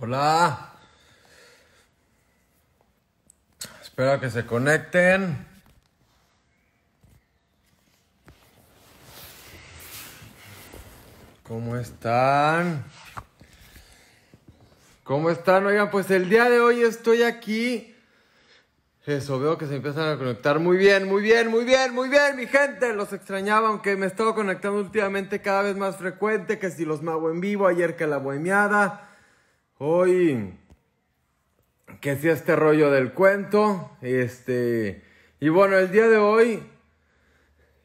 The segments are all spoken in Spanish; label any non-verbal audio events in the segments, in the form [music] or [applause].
Hola. Espero que se conecten. ¿Cómo están? ¿Cómo están? Oigan, pues el día de hoy estoy aquí. Eso, veo que se empiezan a conectar. Muy bien, muy bien, muy bien, muy bien, mi gente. Los extrañaba, aunque me he estado conectando últimamente cada vez más frecuente, que si los mago en vivo, ayer que la bohemiada hoy que sea este rollo del cuento. Este, y bueno, el día de hoy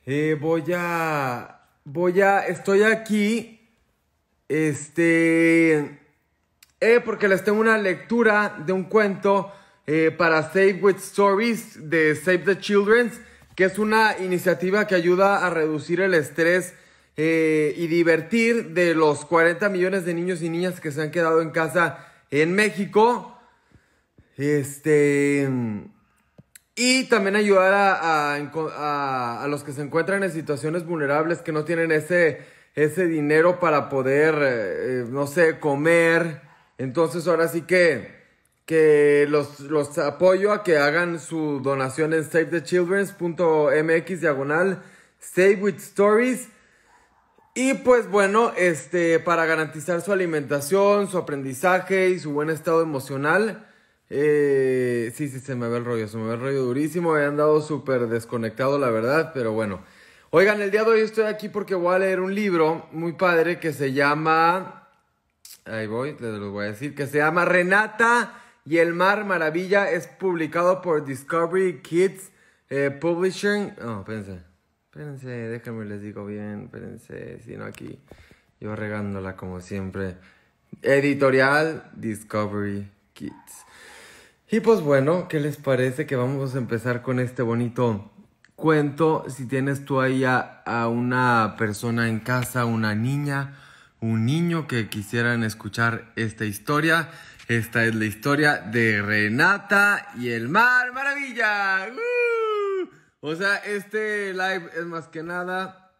eh, voy a, voy a, estoy aquí, este, eh, porque les tengo una lectura de un cuento eh, para Save With Stories de Save the Children's, que es una iniciativa que ayuda a reducir el estrés eh, y divertir de los 40 millones de niños y niñas que se han quedado en casa en México. Este. Y también ayudar a, los que se encuentran en situaciones vulnerables que no tienen ese, ese dinero para poder, eh, eh, no sé, comer. Entonces ahora sí que, los, los apoyo a que hagan su donación en savethechildrens.mx diagonal Save with Stories. Y pues bueno, este, para garantizar su alimentación, su aprendizaje y su buen estado emocional. Eh, sí, sí, se me ve el rollo, se me ve el rollo durísimo. He andado súper desconectado, la verdad, pero bueno. Oigan, el día de hoy estoy aquí porque voy a leer un libro muy padre que se llama. Ahí voy, les lo voy a decir. Que se llama Renata y el Mar Maravilla. Es publicado por Discovery Kids eh, Publishing. No, oh, pensé. Espérense, déjenme les digo bien, espérense, sino aquí, yo regándola como siempre. Editorial Discovery Kids. Y pues bueno, ¿qué les parece que vamos a empezar con este bonito cuento? Si tienes tú ahí a, una persona en casa, una niña, un niño que quisieran escuchar esta historia, esta es la historia de Renata y el Mar Maravilla. ¡Uh! O sea, este live es más que nada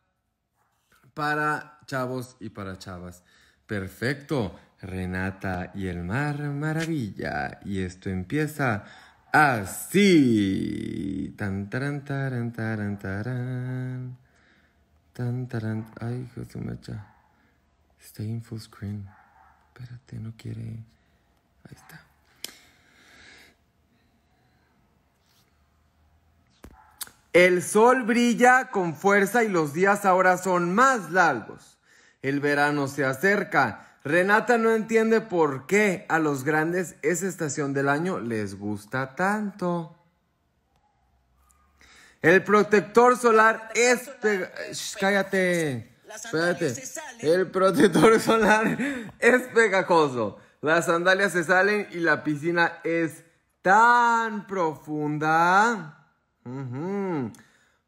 para chavos y para chavas. Perfecto. Renata y el mar, maravilla. Y esto empieza así. Tan, taran, taran, taran, taran. Tan, taran. Ay, José de mecha. Stay full screen. Espérate, no quiere. Ahí está. El sol brilla con fuerza y los días ahora son más largos. El verano se acerca. Renata no entiende por qué a los grandes esa estación del año les gusta tanto. El protector solar es... cállate. El protector solar [laughs] es pegajoso. Las sandalias se salen y la piscina es tan profunda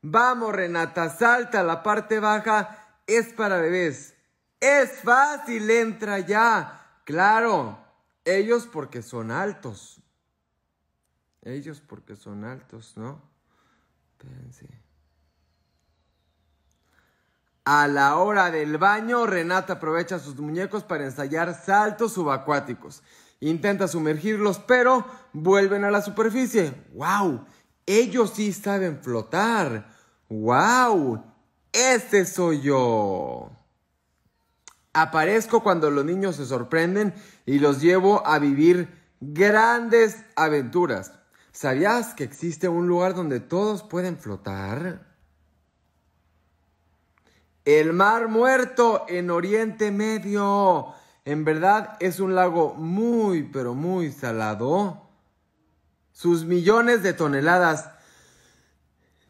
Vamos, Renata, salta la parte baja. Es para bebés. Es fácil, entra ya. Claro, ellos porque son altos. Ellos porque son altos, ¿no? Espérense. A la hora del baño, Renata aprovecha sus muñecos para ensayar saltos subacuáticos. Intenta sumergirlos, pero vuelven a la superficie. ¡Wow! Ellos sí saben flotar. ¡Wow! Ese soy yo. Aparezco cuando los niños se sorprenden y los llevo a vivir grandes aventuras. ¿Sabías que existe un lugar donde todos pueden flotar? El Mar Muerto en Oriente Medio. En verdad es un lago muy, pero muy salado sus millones de toneladas,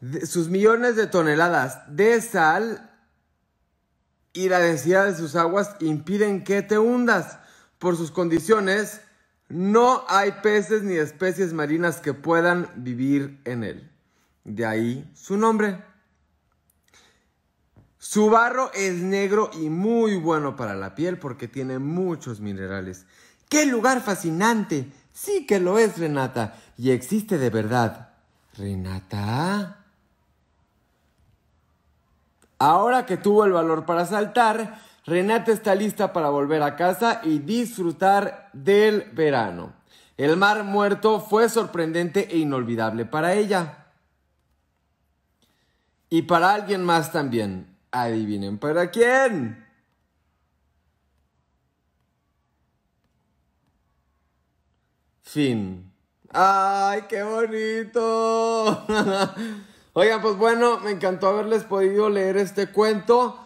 de, sus millones de toneladas de sal y la densidad de sus aguas impiden que te hundas. Por sus condiciones, no hay peces ni especies marinas que puedan vivir en él. De ahí su nombre. Su barro es negro y muy bueno para la piel porque tiene muchos minerales. ¡Qué lugar fascinante! Sí que lo es, Renata, y existe de verdad. Renata. Ahora que tuvo el valor para saltar, Renata está lista para volver a casa y disfrutar del verano. El mar muerto fue sorprendente e inolvidable para ella. Y para alguien más también. Adivinen, ¿para quién? Fin. ¡Ay, qué bonito! [laughs] Oigan, pues bueno, me encantó haberles podido leer este cuento.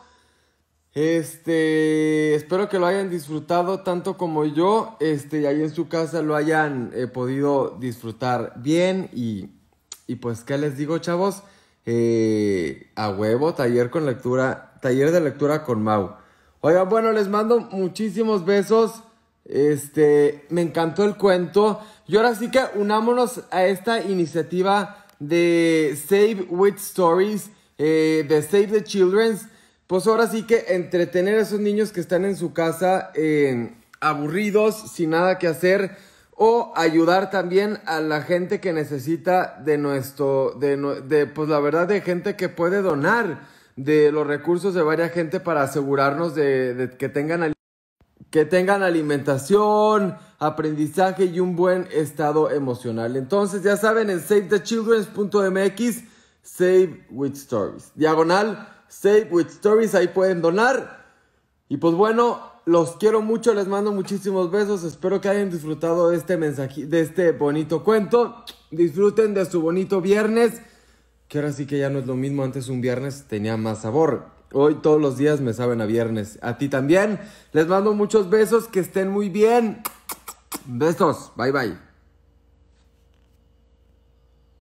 Este, espero que lo hayan disfrutado tanto como yo, este, y ahí en su casa lo hayan eh, podido disfrutar bien y, y, pues, ¿qué les digo, chavos? Eh, a huevo, taller con lectura, taller de lectura con Mau. Oigan, bueno, les mando muchísimos besos. Este, me encantó el cuento. Y ahora sí que unámonos a esta iniciativa de Save with Stories, eh, de Save the Children's. Pues ahora sí que entretener a esos niños que están en su casa eh, aburridos, sin nada que hacer, o ayudar también a la gente que necesita de nuestro, de, pues la verdad, de gente que puede donar de los recursos de varias gente para asegurarnos de, de que tengan que tengan alimentación, aprendizaje y un buen estado emocional. Entonces, ya saben, en savethechildrens.mx, Save with Stories. Diagonal, Save with Stories, ahí pueden donar. Y pues bueno, los quiero mucho, les mando muchísimos besos. Espero que hayan disfrutado de este mensaje, de este bonito cuento. Disfruten de su bonito viernes, que ahora sí que ya no es lo mismo. Antes un viernes tenía más sabor. Hoy todos los días me saben a viernes. A ti también. Les mando muchos besos. Que estén muy bien. Besos. Bye bye.